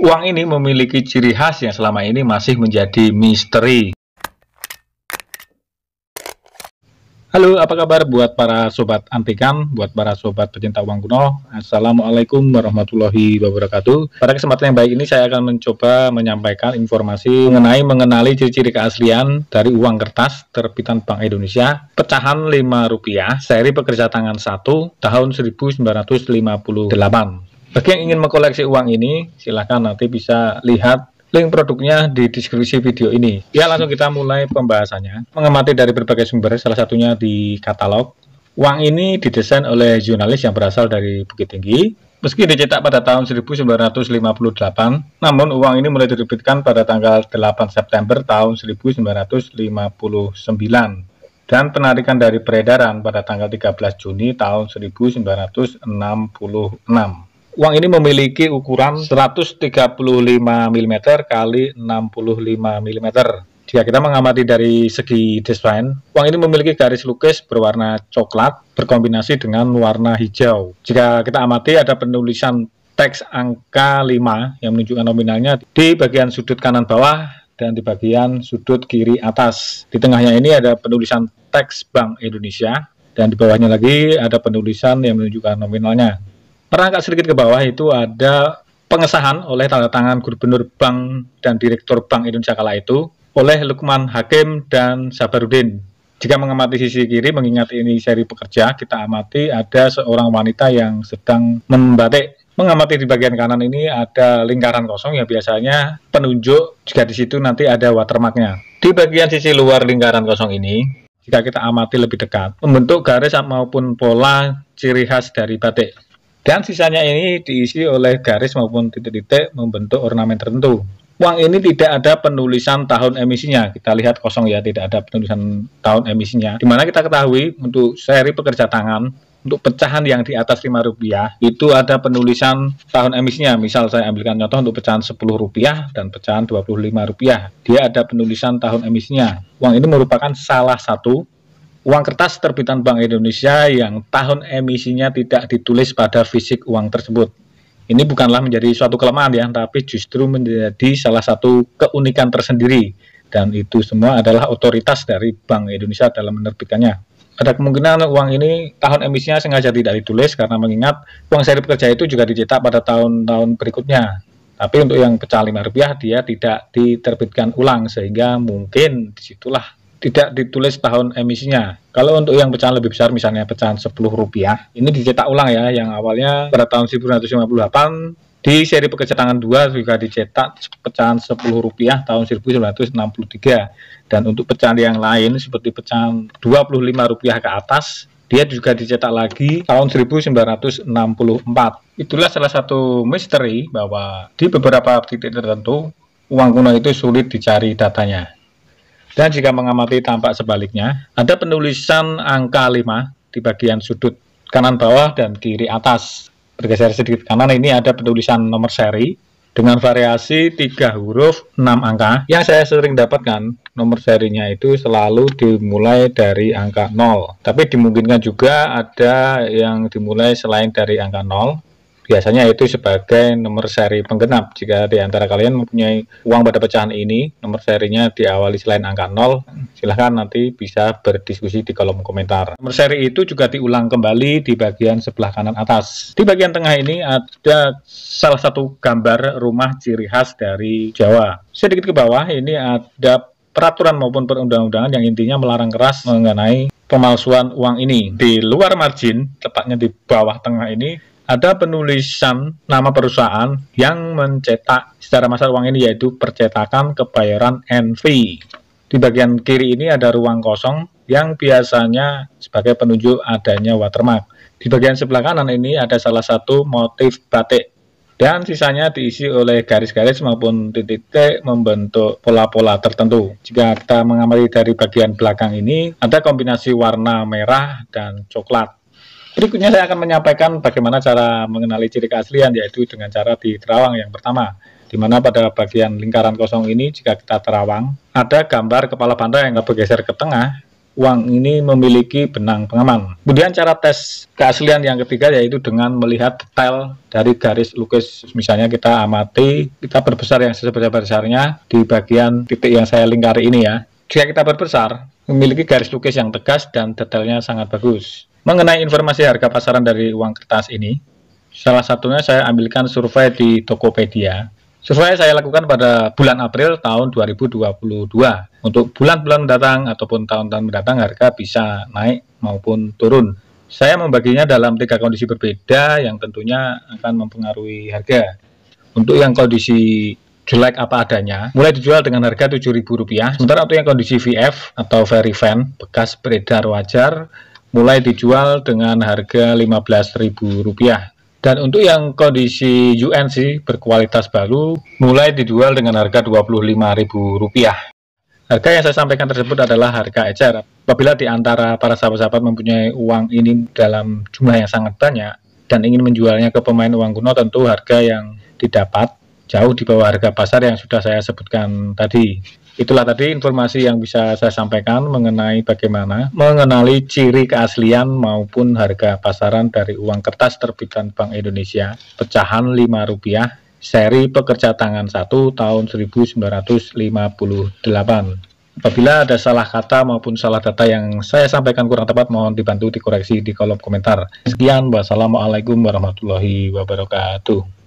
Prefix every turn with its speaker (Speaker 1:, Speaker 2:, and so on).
Speaker 1: Uang ini memiliki ciri khas yang selama ini masih menjadi misteri. Halo, apa kabar buat para sobat antikan, buat para sobat pecinta uang kuno. Assalamualaikum warahmatullahi wabarakatuh. Pada kesempatan yang baik ini saya akan mencoba menyampaikan informasi mengenai mengenali ciri-ciri keaslian dari uang kertas terbitan Bank Indonesia, pecahan Rp5, seri pekerja tangan 1 tahun 1958. Bagi yang ingin mengkoleksi uang ini, silahkan nanti bisa lihat link produknya di deskripsi video ini. Ya, langsung kita mulai pembahasannya. Mengamati dari berbagai sumber, salah satunya di katalog. Uang ini didesain oleh jurnalis yang berasal dari Bukit Tinggi. Meski dicetak pada tahun 1958, namun uang ini mulai diterbitkan pada tanggal 8 September tahun 1959 dan penarikan dari peredaran pada tanggal 13 Juni tahun 1966 uang ini memiliki ukuran 135 mm kali 65 mm. Jika kita mengamati dari segi desain, uang ini memiliki garis lukis berwarna coklat berkombinasi dengan warna hijau. Jika kita amati ada penulisan teks angka 5 yang menunjukkan nominalnya di bagian sudut kanan bawah dan di bagian sudut kiri atas. Di tengahnya ini ada penulisan teks Bank Indonesia dan di bawahnya lagi ada penulisan yang menunjukkan nominalnya perangkat sedikit ke bawah itu ada pengesahan oleh tanda tangan Gubernur Bank dan Direktur Bank Indonesia kala itu oleh Lukman Hakim dan Sabarudin. Jika mengamati sisi kiri, mengingat ini seri pekerja, kita amati ada seorang wanita yang sedang membatik. Mengamati di bagian kanan ini ada lingkaran kosong yang biasanya penunjuk jika di situ nanti ada watermarknya. Di bagian sisi luar lingkaran kosong ini, jika kita amati lebih dekat, membentuk garis maupun pola ciri khas dari batik. Dan sisanya ini diisi oleh garis maupun titik-titik membentuk ornamen tertentu. Uang ini tidak ada penulisan tahun emisinya. Kita lihat kosong ya, tidak ada penulisan tahun emisinya. Dimana kita ketahui untuk seri pekerja tangan, untuk pecahan yang di atas 5 rupiah itu ada penulisan tahun emisinya misal saya ambilkan contoh untuk pecahan 10 rupiah dan pecahan 25 rupiah dia ada penulisan tahun emisinya uang ini merupakan salah satu uang kertas terbitan Bank Indonesia yang tahun emisinya tidak ditulis pada fisik uang tersebut. Ini bukanlah menjadi suatu kelemahan ya, tapi justru menjadi salah satu keunikan tersendiri dan itu semua adalah otoritas dari Bank Indonesia dalam menerbitkannya. Ada kemungkinan uang ini tahun emisinya sengaja tidak ditulis karena mengingat uang seri pekerja itu juga dicetak pada tahun-tahun berikutnya. Tapi untuk yang pecah lima rupiah dia tidak diterbitkan ulang sehingga mungkin disitulah tidak ditulis tahun emisinya. Kalau untuk yang pecahan lebih besar, misalnya pecahan 10 rupiah, ini dicetak ulang ya, yang awalnya pada tahun 1958 di seri tangan 2 juga dicetak pecahan 10 rupiah tahun 1963 dan untuk pecahan yang lain seperti pecahan 25 rupiah ke atas dia juga dicetak lagi tahun 1964 itulah salah satu misteri bahwa di beberapa titik tertentu uang kuno itu sulit dicari datanya dan jika mengamati tampak sebaliknya, ada penulisan angka 5 di bagian sudut kanan bawah dan kiri atas. Bergeser sedikit kanan ini ada penulisan nomor seri dengan variasi 3 huruf 6 angka. Yang saya sering dapatkan nomor serinya itu selalu dimulai dari angka 0. Tapi dimungkinkan juga ada yang dimulai selain dari angka 0 Biasanya itu sebagai nomor seri penggenap. Jika di antara kalian mempunyai uang pada pecahan ini, nomor serinya diawali selain angka 0, silahkan nanti bisa berdiskusi di kolom komentar. Nomor seri itu juga diulang kembali di bagian sebelah kanan atas. Di bagian tengah ini ada salah satu gambar rumah ciri khas dari Jawa. Sedikit ke bawah ini ada peraturan maupun perundang-undangan yang intinya melarang keras mengenai pemalsuan uang ini. Di luar margin, tepatnya di bawah tengah ini, ada penulisan nama perusahaan yang mencetak secara masa uang ini yaitu percetakan kebayaran NV. Di bagian kiri ini ada ruang kosong yang biasanya sebagai penunjuk adanya watermark. Di bagian sebelah kanan ini ada salah satu motif batik dan sisanya diisi oleh garis-garis maupun titik-titik membentuk pola-pola tertentu. Jika kita mengamati dari bagian belakang ini, ada kombinasi warna merah dan coklat. Berikutnya saya akan menyampaikan bagaimana cara mengenali ciri keaslian yaitu dengan cara di terawang yang pertama di mana pada bagian lingkaran kosong ini jika kita terawang ada gambar kepala panda yang bergeser ke tengah uang ini memiliki benang pengaman. Kemudian cara tes keaslian yang ketiga yaitu dengan melihat detail dari garis lukis. Misalnya kita amati, kita berbesar yang sebesar-besarnya di bagian titik yang saya lingkari ini ya. Jika kita berbesar, memiliki garis lukis yang tegas dan detailnya sangat bagus. Mengenai informasi harga pasaran dari uang kertas ini, salah satunya saya ambilkan survei di Tokopedia. Survei saya lakukan pada bulan April tahun 2022. Untuk bulan-bulan mendatang ataupun tahun-tahun mendatang harga bisa naik maupun turun. Saya membaginya dalam tiga kondisi berbeda yang tentunya akan mempengaruhi harga. Untuk yang kondisi jelek apa adanya, mulai dijual dengan harga Rp7.000. Sementara untuk yang kondisi VF atau very fan, bekas beredar wajar, mulai dijual dengan harga Rp15.000 dan untuk yang kondisi UNC berkualitas baru mulai dijual dengan harga Rp25.000. Harga yang saya sampaikan tersebut adalah harga ecer. Apabila di antara para sahabat-sahabat mempunyai uang ini dalam jumlah yang sangat banyak dan ingin menjualnya ke pemain uang kuno tentu harga yang didapat jauh di bawah harga pasar yang sudah saya sebutkan tadi itulah tadi informasi yang bisa saya sampaikan mengenai bagaimana mengenali ciri keaslian maupun harga pasaran dari uang kertas terbitan Bank Indonesia pecahan lima rupiah seri pekerja tangan satu tahun 1958. Apabila ada salah kata maupun salah data yang saya sampaikan kurang tepat, mohon dibantu dikoreksi di kolom komentar. Sekian, wassalamualaikum warahmatullahi wabarakatuh.